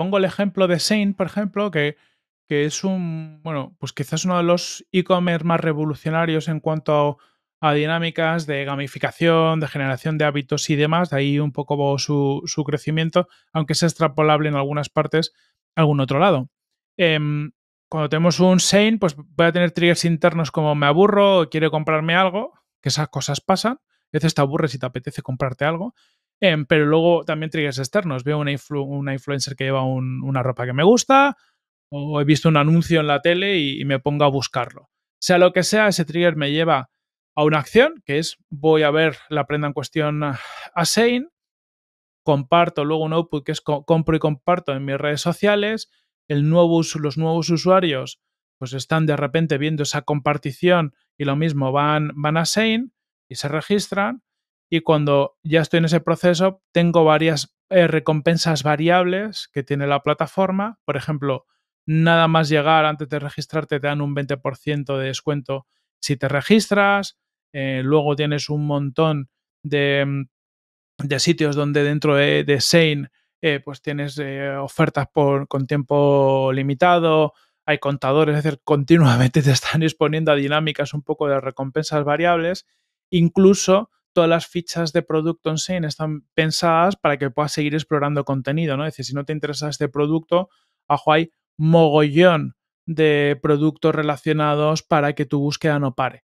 pongo el ejemplo de Saint, por ejemplo, que, es un, bueno, pues quizás uno de los e-commerce más revolucionarios en cuanto a, dinámicas de gamificación, de generación de hábitos y demás, de ahí un poco su, su crecimiento, aunque sea extrapolable en algunas partes a algún otro lado. Em, cuando tenemos un Saint, pues voy a tener triggers internos como me aburro, o quiero comprarme algo, que esas cosas pasan, a veces te aburres y te apetece comprarte algo, Em, pero luego también triggers externos. Veo una, influencer que lleva una ropa que me gusta o he visto un anuncio en la tele y, me pongo a buscarlo. Sea lo que sea, ese trigger me lleva a una acción, que es voy a ver la prenda en cuestión a Sein, comparto luego un output que es compro y comparto en mis redes sociales, el nuevo, los nuevos usuarios pues están de repente viendo esa compartición y lo mismo van, van a Sein y se registran, y cuando ya estoy en ese proceso tengo varias eh, recompensas variables que tiene la plataforma. Por ejemplo, nada más llegar antes de registrarte te dan un 20% de descuento si te registras. Eh, luego tienes un montón mm, de, sitios donde dentro de, de Sane eh, pues tienes ofertas por, con tiempo limitado, hay contadores, es decir, continuamente te están exponiendo a dinámicas un poco de recompensas variables. Incluso todas las fichas de producto en están pensadas para que puedas seguir explorando contenido, ¿no? Es decir, si no te interesa este producto, abajo hay mogollón de productos relacionados para que tu búsqueda no pare.